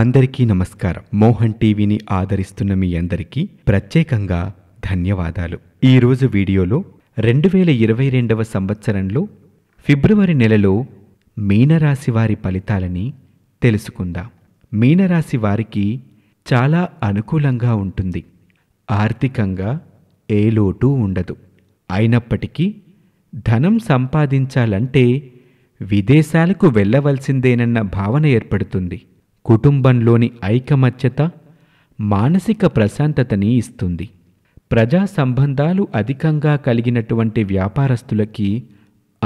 అందరికీ నమస్కారం మోహన్ టీవీని ఆదరిస్తున్న మీ అందరికీ ప్రత్యేకంగా ధన్యవాదాలు ఈరోజు వీడియోలో రెండు వేల ఇరవై రెండవ సంవత్సరంలో ఫిబ్రవరి నెలలో మీనరాశి వారి ఫలితాలని తెలుసుకుందాం మీనరాశి వారికి చాలా అనుకూలంగా ఉంటుంది ఆర్థికంగా ఏ లోటు ఉండదు అయినప్పటికీ ధనం సంపాదించాలంటే విదేశాలకు వెళ్ళవలసిందేనన్న భావన ఏర్పడుతుంది కుటుంబంలోని ఐకమత్యత మానసిక ప్రశాంతతని ఇస్తుంది ప్రజా సంబంధాలు అధికంగా కలిగినటువంటి వ్యాపారస్తులకి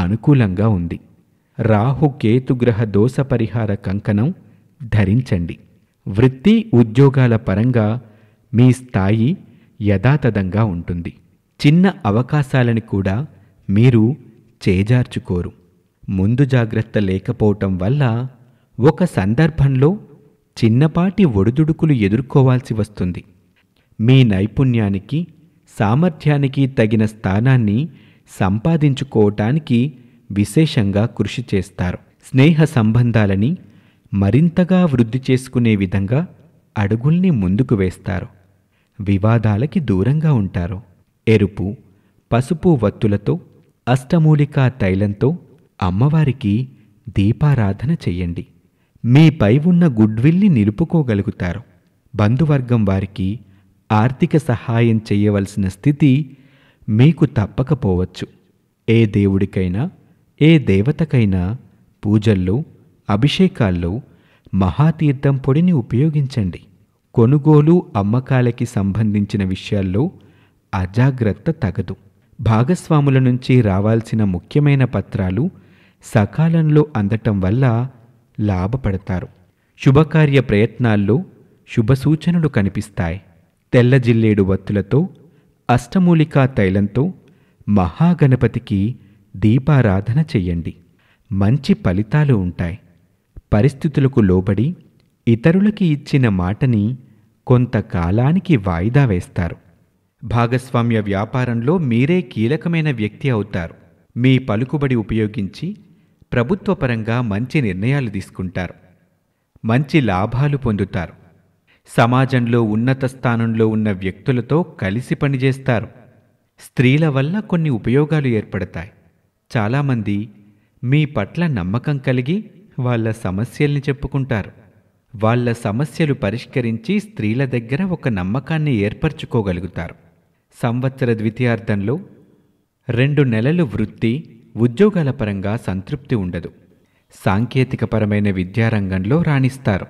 అనుకూలంగా ఉంది రాహు కేతుగ్రహ దోష పరిహార కంకణం ధరించండి వృత్తి ఉద్యోగాల పరంగా మీ స్థాయి యథాతథంగా ఉంటుంది చిన్న అవకాశాలని కూడా మీరు చేజార్చుకోరు ముందు జాగ్రత్త లేకపోవటం వల్ల ఒక సందర్భంలో చిన్నపాటి ఒడిదుడుకులు ఎదుర్కోవాల్సి వస్తుంది మీ నైపుణ్యానికి సామర్థ్యానికి తగిన స్థానాన్ని సంపాదించుకోవటానికి విశేషంగా కృషి చేస్తారు స్నేహ సంబంధాలని మరింతగా వృద్ధి చేసుకునే విధంగా అడుగుల్ని ముందుకు వేస్తారు వివాదాలకి దూరంగా ఉంటారు ఎరుపు పసుపు వత్తులతో అష్టమూలికా తైలంతో అమ్మవారికి దీపారాధన చెయ్యండి మీపై ఉన్న గుడ్విల్ని నిలుపుకోగలుగుతారు బంధువర్గం వారికి ఆర్థిక సహాయం చేయవలసిన స్థితి మీకు తప్పకపోవచ్చు ఏ దేవుడికైనా ఏ దేవతకైనా పూజల్లో అభిషేకాల్లో మహాతీర్థం పొడిని ఉపయోగించండి కొనుగోలు అమ్మకాలకి సంబంధించిన విషయాల్లో అజాగ్రత్త తగదు భాగస్వాముల నుంచి రావాల్సిన ముఖ్యమైన పత్రాలు సకాలంలో అందటం వల్ల లాభపడతారు శుభకార్య ప్రయత్నాల్లో శుభసూచనలు కనిపిస్తాయి తెల్ల జిల్లేడు వత్తులతో అష్టమూలికా తైలంతో మహాగణపతికి దీపారాధన చెయ్యండి మంచి ఫలితాలు ఉంటాయి పరిస్థితులకు లోబడి ఇతరులకి ఇచ్చిన మాటని కొంతకాలానికి వాయిదా వేస్తారు భాగస్వామ్య వ్యాపారంలో మీరే కీలకమైన వ్యక్తి అవుతారు మీ పలుకుబడి ఉపయోగించి ప్రభుత్వపరంగా మంచి నిర్ణయాలు తీసుకుంటారు మంచి లాభాలు పొందుతారు సమాజంలో ఉన్నత స్థానంలో ఉన్న వ్యక్తులతో కలిసి పనిచేస్తారు స్త్రీల వల్ల కొన్ని ఉపయోగాలు ఏర్పడతాయి చాలామంది మీ పట్ల నమ్మకం కలిగి వాళ్ళ సమస్యల్ని చెప్పుకుంటారు వాళ్ళ సమస్యలు పరిష్కరించి స్త్రీల దగ్గర ఒక నమ్మకాన్ని ఏర్పరచుకోగలుగుతారు సంవత్సర ద్వితీయార్థంలో రెండు నెలలు వృత్తి ఉద్యోగాల పరంగా సంతృప్తి ఉండదు సాంకేతికపరమైన విద్యారంగంలో రాణిస్తారు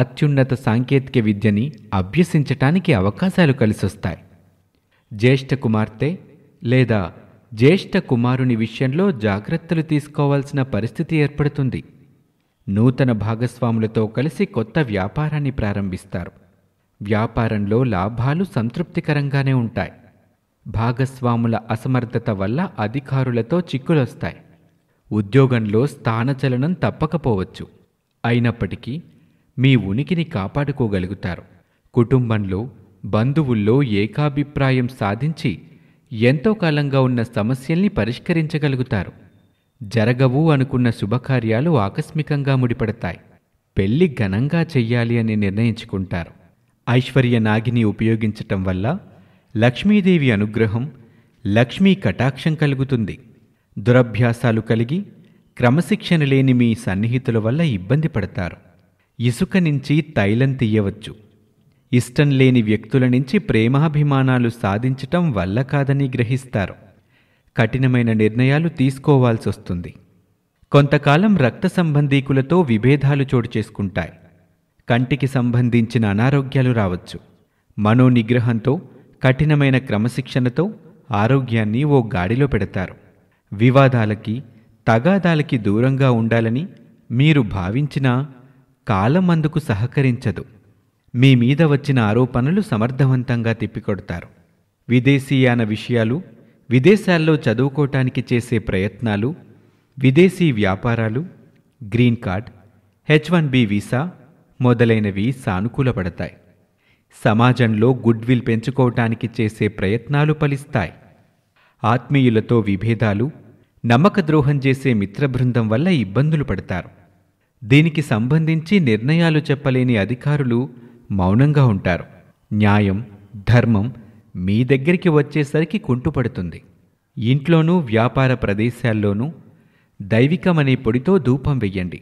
అత్యున్నత సాంకేతిక విద్యని అభ్యసించటానికి అవకాశాలు కలిసొస్తాయి జ్యేష్ఠ కుమార్తె లేదా జ్యేష్ఠ కుమారుని విషయంలో జాగ్రత్తలు తీసుకోవాల్సిన పరిస్థితి ఏర్పడుతుంది నూతన భాగస్వాములతో కలిసి కొత్త వ్యాపారాన్ని ప్రారంభిస్తారు వ్యాపారంలో లాభాలు సంతృప్తికరంగానే ఉంటాయి భాగస్వాముల అసమర్థత వల్ల అధికారులతో చిక్కులొస్తాయి ఉద్యోగంలో స్థానచలనం తప్పకపోవచ్చు అయినప్పటికీ మీ ఉనికిని కాపాడుకోగలుగుతారు కుటుంబంలో బంధువుల్లో ఏకాభిప్రాయం సాధించి ఎంతో కాలంగా ఉన్న సమస్యల్ని పరిష్కరించగలుగుతారు జరగవు అనుకున్న శుభకార్యాలు ఆకస్మికంగా ముడిపడతాయి పెళ్లి ఘనంగా చెయ్యాలి అని నిర్ణయించుకుంటారు ఐశ్వర్య నాగిని ఉపయోగించటం వల్ల లక్ష్మీదేవి అనుగ్రహం లక్ష్మీ కటాక్షం కలుగుతుంది దురభ్యాసాలు కలిగి క్రమశిక్షణ లేని మీ సన్నిహితుల వల్ల ఇబ్బంది పడతారు ఇసుక నుంచి తైలం తీయవచ్చు ఇష్టం లేని వ్యక్తుల నుంచి ప్రేమాభిమానాలు సాధించటం వల్ల కాదని గ్రహిస్తారు కఠినమైన నిర్ణయాలు తీసుకోవాల్సి వస్తుంది కొంతకాలం రక్త సంబంధీకులతో విభేదాలు చోటు చేసుకుంటాయి కంటికి సంబంధించిన అనారోగ్యాలు రావచ్చు మనోనిగ్రహంతో కఠినమైన క్రమశిక్షణతో ఆరోగ్యాన్ని ఓ గాడిలో పెడతారు వివాదాలకి తగాదాలకి దూరంగా ఉండాలని మీరు భావించినా కాలం అందుకు సహకరించదు మీ మీద వచ్చిన ఆరోపణలు సమర్థవంతంగా తిప్పికొడతారు విదేశీయాన విషయాలు విదేశాల్లో చదువుకోటానికి చేసే ప్రయత్నాలు విదేశీ వ్యాపారాలు green card H one B visa మొదలైనవి సానుకూలపడతాయి సమాజంలో గుడ్విల్ పెంచుకోవటానికి చేసే ప్రయత్నాలు ఫలిస్తాయి ఆత్మీయులతో విభేదాలు నమ్మక ద్రోహం చేసే మిత్రబృందం వల్ల ఇబ్బందులు పడతారు దీనికి సంబంధించి నిర్ణయాలు చెప్పలేని అధికారులు మౌనంగా ఉంటారు న్యాయం ధర్మం మీ దగ్గరికి వచ్చేసరికి కుంటుపడుతుంది ఇంట్లోనూ వ్యాపార ప్రదేశాల్లోనూ దైవికమనే పొడితో ధూపం వెయ్యండి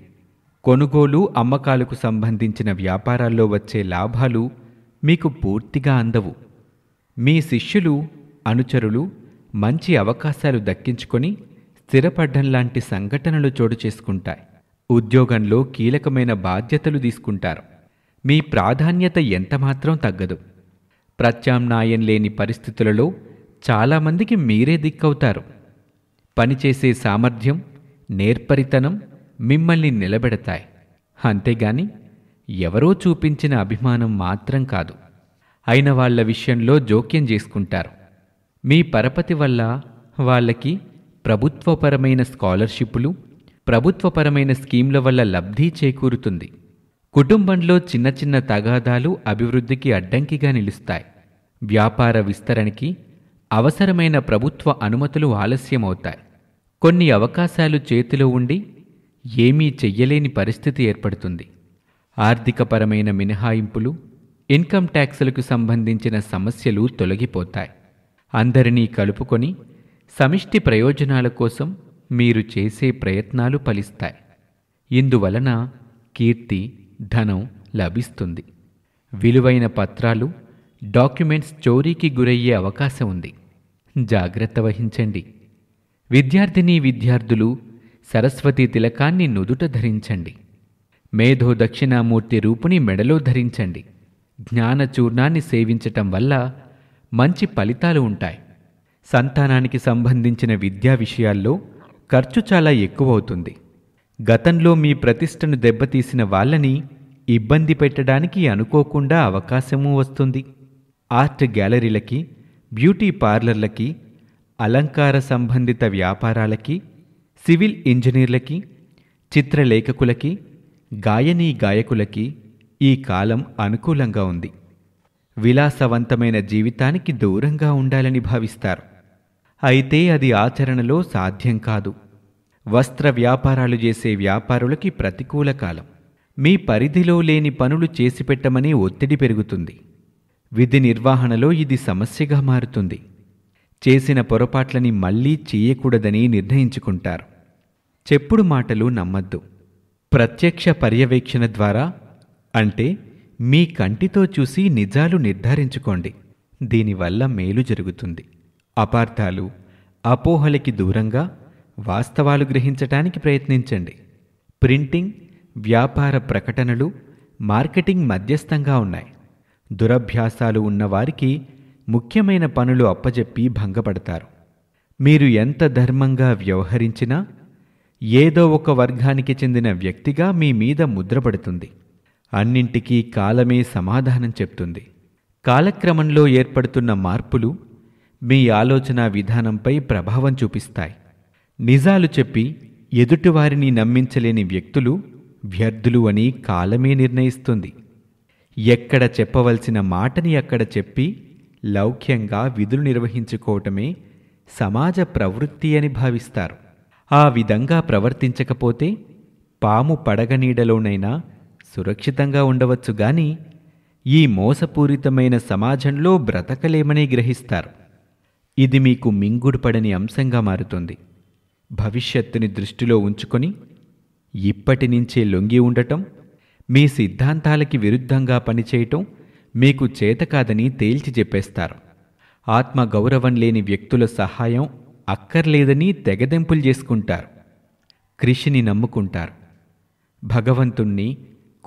కొనుగోలు అమ్మకాలకు సంబంధించిన వ్యాపారాల్లో వచ్చే లాభాలు మీకు పూర్తిగా అందవు మీ శిష్యులు అనుచరులు మంచి అవకాశాలు దక్కించుకొని స్థిరపడ్డం లాంటి సంఘటనలు చోటు చేసుకుంటాయి ఉద్యోగంలో కీలకమైన బాధ్యతలు తీసుకుంటారు మీ ప్రాధాన్యత ఎంతమాత్రం తగ్గదు ప్రత్యామ్నాయం లేని పరిస్థితులలో చాలామందికి మీరే దిక్కవుతారు పనిచేసే సామర్థ్యం నేర్పరితనం మిమ్మల్ని నిలబెడతాయి అంతేగాని ఎవరో చూపించిన అభిమానం మాత్రం కాదు అయిన వాళ్ల విషయంలో జోక్యం చేసుకుంటారు మీ పరపతి వల్ల వాళ్ళకి ప్రభుత్వపరమైన స్కాలర్షిప్లు ప్రభుత్వపరమైన స్కీమ్ల వల్ల లబ్ధి చేకూరుతుంది కుటుంబంలో చిన్న చిన్న తగాదాలు అభివృద్ధికి అడ్డంకిగా నిలుస్తాయి వ్యాపార విస్తరణకి అవసరమైన ప్రభుత్వ అనుమతులు ఆలస్యమవుతాయి కొన్ని అవకాశాలు చేతిలో ఉండి ఏమీ చెయ్యలేని పరిస్థితి ఏర్పడుతుంది ఆర్థికపరమైన మినహాయింపులు ఇన్కమ్ ట్యాక్సులకు సంబంధించిన సమస్యలు తొలగిపోతాయి అందరినీ కలుపుకొని సమిష్టి ప్రయోజనాల కోసం మీరు చేసే ప్రయత్నాలు ఫలిస్తాయి ఇందువలన కీర్తి ధనం లభిస్తుంది విలువైన పత్రాలు డాక్యుమెంట్స్ చోరీకి గురయ్యే అవకాశం ఉంది జాగ్రత్త వహించండి విద్యార్థిని విద్యార్థులు సరస్వతి తిలకాన్ని నుదుట ధరించండి మేధో దక్షిణామూర్తి రూపుని మెడలో ధరించండి జ్ఞాన చూర్ణాన్ని సేవించటం వల్ల మంచి ఫలితాలు ఉంటాయి సంతానానికి సంబంధించిన విద్యా విషయాల్లో ఖర్చు చాలా ఎక్కువవుతుంది గతంలో మీ ప్రతిష్టను దెబ్బతీసిన వాళ్ళని ఇబ్బంది పెట్టడానికి అనుకోకుండా అవకాశమూ వస్తుంది ఆర్ట్ గ్యాలరీలకి బ్యూటీ పార్లర్లకి అలంకార సంబంధిత వ్యాపారాలకి సివిల్ ఇంజనీర్లకి చిత్రలేఖకులకి గాయనీ గాయకులకి ఈ కాలం అనుకూలంగా ఉంది విలాసవంతమైన జీవితానికి దూరంగా ఉండాలని భావిస్తారు అయితే అది ఆచరణలో సాధ్యం కాదు వస్త్ర వ్యాపారాలు చేసే వ్యాపారులకి ప్రతికూల కాలం మీ పరిధిలో లేని పనులు చేసి పెట్టమని ఒత్తిడి పెరుగుతుంది విధి నిర్వహణలో ఇది సమస్యగా మారుతుంది చేసిన పొరపాట్లని మళ్ళీ చేయకూడదని నిర్ణయించుకుంటారు చెప్పుడు మాటలు నమ్మద్దు ప్రత్యక్ష పర్యవేక్షణ ద్వారా అంటే మీ కంటితో చూసి నిజాలు నిర్ధారించుకోండి దీనివల్ల మేలు జరుగుతుంది అపార్థాలు అపోహలకి దూరంగా వాస్తవాలు గ్రహించటానికి ప్రయత్నించండి ప్రింటింగ్ వ్యాపార ప్రకటనలు మార్కెటింగ్ మధ్యస్థంగా ఉన్నాయి దురభ్యాసాలు ఉన్నవారికి ముఖ్యమైన పనులు అప్పజెప్పి భంగపడతారు మీరు ఎంత ధర్మంగా వ్యవహరించినా ఏదో ఒక వర్గానికి చెందిన వ్యక్తిగా మీ మీద ముద్రపడుతుంది అన్నింటికీ కాలమే సమాధానం చెప్తుంది కాలక్రమంలో ఏర్పడుతున్న మార్పులు మీ ఆలోచన విధానంపై ప్రభావం చూపిస్తాయి నిజాలు చెప్పి ఎదుటివారిని నమ్మించలేని వ్యక్తులు వ్యర్థులు అని కాలమే నిర్ణయిస్తుంది ఎక్కడ చెప్పవలసిన మాటని అక్కడ చెప్పి లౌక్యంగా విధులు నిర్వహించుకోవటమే సమాజ ప్రవృత్తి అని భావిస్తారు ఆ విధంగా ప్రవర్తించకపోతే పాము పడగ నీడలోనైనా సురక్షితంగా ఉండవచ్చు గాని ఈ మోసపూరితమైన సమాజంలో బ్రతకలేమని గ్రహిస్తారు ఇది మీకు మింగుడుపడని అంశంగా మారుతుంది భవిష్యత్తుని దృష్టిలో ఉంచుకొని ఇప్పటినుంచే లొంగి ఉండటం మీ సిద్ధాంతాలకి విరుద్ధంగా పనిచేయటం మీకు చేతకాదని తేల్చి చెప్పేస్తారు ఆత్మగౌరవం లేని వ్యక్తుల సహాయం అక్కర్లేదని తెగదెంపులు చేసుకుంటారు కృషిని నమ్ముకుంటారు భగవంతుణ్ణి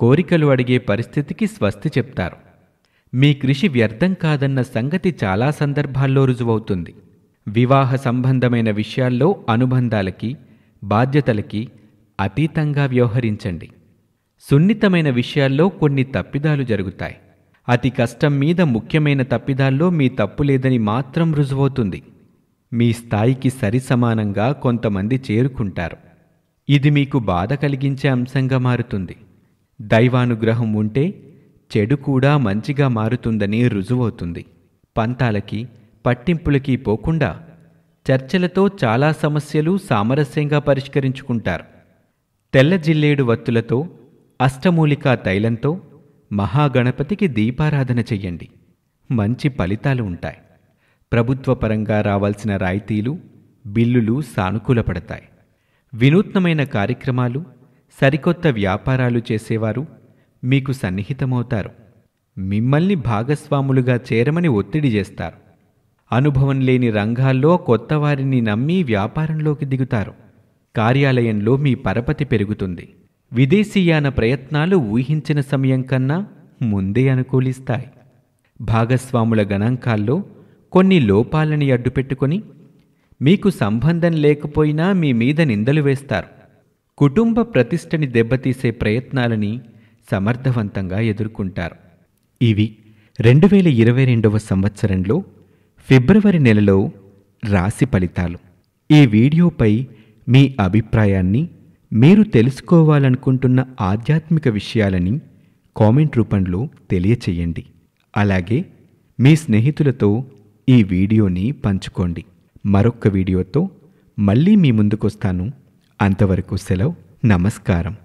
కోరికలు అడిగే పరిస్థితికి స్వస్తి చెప్తారు మీ కృషి వ్యర్థం కాదన్న సంగతి చాలా సందర్భాల్లో రుజువవుతుంది వివాహ సంబంధమైన విషయాల్లో అనుబంధాలకి బాధ్యతలకి అతీతంగా వ్యవహరించండి సున్నితమైన విషయాల్లో కొన్ని తప్పిదాలు జరుగుతాయి అతి కష్టం మీద ముఖ్యమైన తప్పిదాల్లో మీ తప్పు లేదని మాత్రం రుజువవుతుంది మీ స్థాయికి సరిసమానంగా కొంతమంది చేరుకుంటారు ఇది మీకు బాధ కలిగించే అంశంగా మారుతుంది దైవానుగ్రహం ఉంటే చెడు కూడా మంచిగా మారుతుందని రుజువవుతుంది పంతాలకి పట్టింపులకి పోకుండా చర్చలతో చాలా సమస్యలు సామరస్యంగా పరిష్కరించుకుంటారు తెల్ల జిల్లేడు వత్తులతో అష్టమూలికా తైలంతో మహాగణపతికి దీపారాధన చెయ్యండి మంచి ఫలితాలు ఉంటాయి ప్రభుత్వ పరంగా రావాల్సిన రాయితీలు బిల్లులు సానుకూలపడతాయి వినూత్నమైన కార్యక్రమాలు సరికొత్త వ్యాపారాలు చేసేవారు మీకు సన్నిహితమవుతారు మిమ్మల్ని భాగస్వాములుగా చేరమని ఒత్తిడి చేస్తారు అనుభవం లేని రంగాల్లో కొత్తవారిని నమ్మి వ్యాపారంలోకి దిగుతారు కార్యాలయంలో మీ పరపతి పెరుగుతుంది విదేశీయాన ప్రయత్నాలు ఊహించిన సమయం కన్నా ముందే అనుకూలిస్తాయి భాగస్వాముల గణాంకాల్లో కొన్ని లోపాలని అడ్డుపెట్టుకొని మీకు సంబంధం లేకపోయినా మీ మీద నిందలు వేస్తారు కుటుంబ ప్రతిష్టని దెబ్బతీసే ప్రయత్నాలని సమర్థవంతంగా ఎదుర్కొంటారు ఇవి రెండు వేల ఇరవై రెండవ సంవత్సరంలో ఫిబ్రవరి నెలలో రాశి ఫలితాలు ఈ వీడియోపై మీ అభిప్రాయాన్ని మీరు తెలుసుకోవాలనుకుంటున్న ఆధ్యాత్మిక విషయాలని కామెంట్ రూపంలో తెలియచేయండి అలాగే మీ స్నేహితులతో ఈ వీడియోని పంచుకోండి మరొక్క వీడియోతో మళ్ళీ మీ ముందుకొస్తాను అంతవరకు సెలవు నమస్కారం